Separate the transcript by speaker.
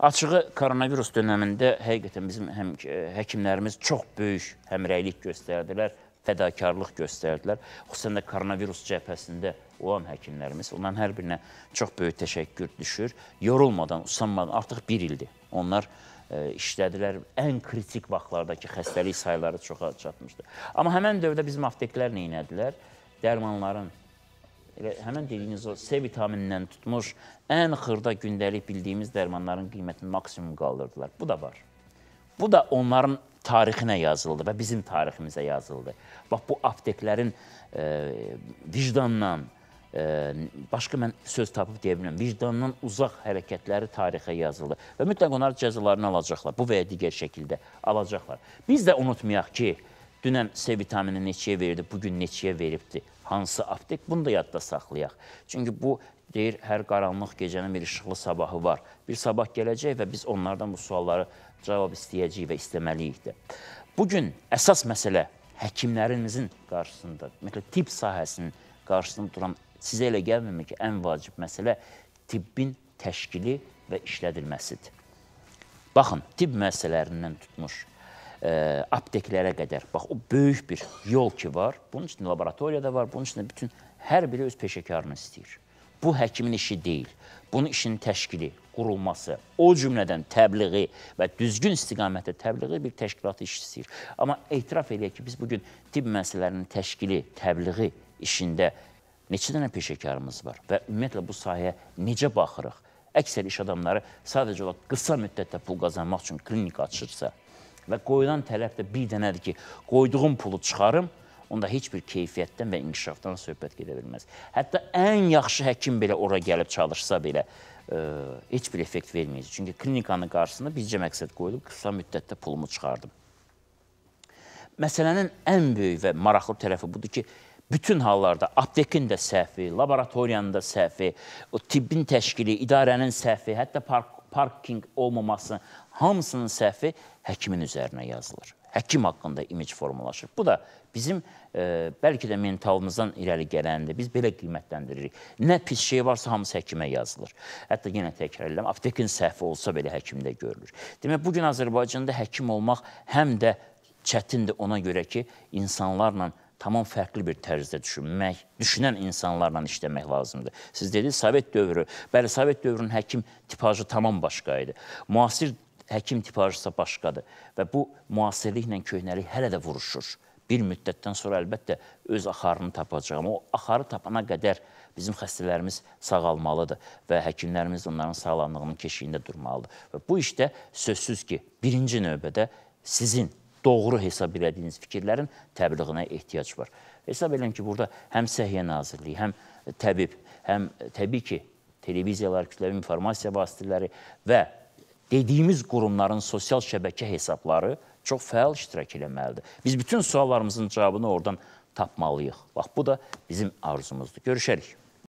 Speaker 1: Açığı koronavirus dönəmində həqiqətən bizim həm e, həkimlərimiz çox böyük həmrəylik göstərdilər, fədakarlıq göstərdilər. Xüsusən də koronavirus cəbhəsində olan həkimlərimiz, onların hər birinə çox böyük təşəkkür düşür. Yorulmadan, usanmadan artıq bir ildir. Onlar ə, e, işlədilər. Ən kritik vaxtlardakı xəstəlik sayları çoxa çatmışdı. Amma həmən dövrdə bizim apteklər nə etdilər? Dərmanların elə həmin dediyiniz o C vitaminindən tutmuş ən xırda gündəlik bildiyimiz dərmanların qiymətini maksimum qaldırdılar. Bu da var. Bu da onların tarixinə yazıldı və bizim tariximizə yazıldı. Bax bu apteklərin e, vicdandan e, başqa mən söz tapıb deyə bilmirəm. Vicdandan uzaq hərəkətləri tarixə yazıldı və mütləq onlar cəzalarını alacaqlar. Bu və ya digər şəkildə alacaqlar. Biz də unutmayaq ki, Dünən C vitamini neçəyə verdi, bugün neçəyə veribdi? Hansı aptek? Bunu da yadda saxlayaq. Çünki bu deyir, hər qaranlıq gecənin bir işıqlı sabahı var. Bir sabah gələcək və biz onlardan bu sualları cavab istəyəcəyik və istəməliyik də. Bugün əsas məsələ həkimlərimizin qarşısında, ümumiyyətlə, tibb sahəsinin qarşısında duran sizə elə gəlməmə ki, ən vacib məsələ tibbin təşkili və işlədilməsidir. Baxın, tibb müəssisələrindən tutmuş, e, apteklərə qədər. Bax, o böyük bir yol ki var. Bunun üçün laboratoriya da var, bunun üçün bütün hər biri öz peşəkarını istəyir. Bu həkimin işi deyil. Bunun işinin təşkili, qurulması, o cümlədən təbliği və düzgün istiqamətdə təbliği bir təşkilat iş istəyir. Amma etiraf eləyək ki, biz bugün tibb məsələlərinin təşkili, təbliği işində neçə dənə peşəkarımız var və ümumiyyətlə bu sahəyə necə baxırıq? Əksər iş adamları sadəcə olaraq qısa müddətdə pul qazanmaq üçün klinika açırsa, Və qoyulan tələb də bir dənədir ki, qoyduğum pulu çıxarım, onda heç bir keyfiyyətdən və inkişafdan söhbət gedə bilməz. Hətta ən yaxşı həkim belə ora gəlib çalışsa belə ə, e, heç bir effekt verməyəcək. Çünki klinikanın qarşısında bircə məqsəd qoyulub, qısa müddətdə pulumu çıxardım. Məsələnin ən böyük və maraqlı tərəfi budur ki, bütün hallarda aptekin də səhvi, laboratoriyanın da səhvi, o tibbin təşkili, idarənin səhvi, hətta park, parking olmaması hamısının səhvi həkimin üzərinə yazılır. Həkim haqqında imic formalaşır. Bu da bizim e, bəlkə də mentalımızdan irəli gələndir. Biz belə qiymətləndiririk. Nə pis şey varsa hamısı həkimə yazılır. Hətta yenə təkrar edirəm, aptekin səhvi olsa belə həkimdə görülür. Demək, bu gün Azərbaycanda həkim olmaq həm də çətindir ona görə ki, insanlarla tamam fərqli bir tərzdə düşünmək, düşünən insanlarla işləmək lazımdır. Siz dediniz Sovet dövrü. Bəli, Sovet dövrünün həkim tipajı tamam başqa idi. Müasir həkim tipajı isə başqadır və bu müasirliklə köhnəlik hələ də vuruşur. Bir müddətdən sonra əlbəttə öz axarını tapacaq, amma o axarı tapana qədər bizim xəstələrimiz sağalmalıdır və həkimlərimiz onların sağlamlığının keşiyində durmalıdır. Və bu işdə sözsüz ki, birinci növbədə sizin doğru hesab elədiyiniz fikirlərin təbliğinə ehtiyac var. Hesab eləm ki, burada həm Səhiyyə Nazirliyi, həm təbib, həm təbii ki, televiziyalar, kütləvi informasiya vasitələri və dediyimiz qurumların sosial şəbəkə hesabları çox fəal iştirak eləməlidir. Biz bütün suallarımızın cavabını oradan tapmalıyıq. Bax, bu da bizim arzumuzdur. Görüşərik.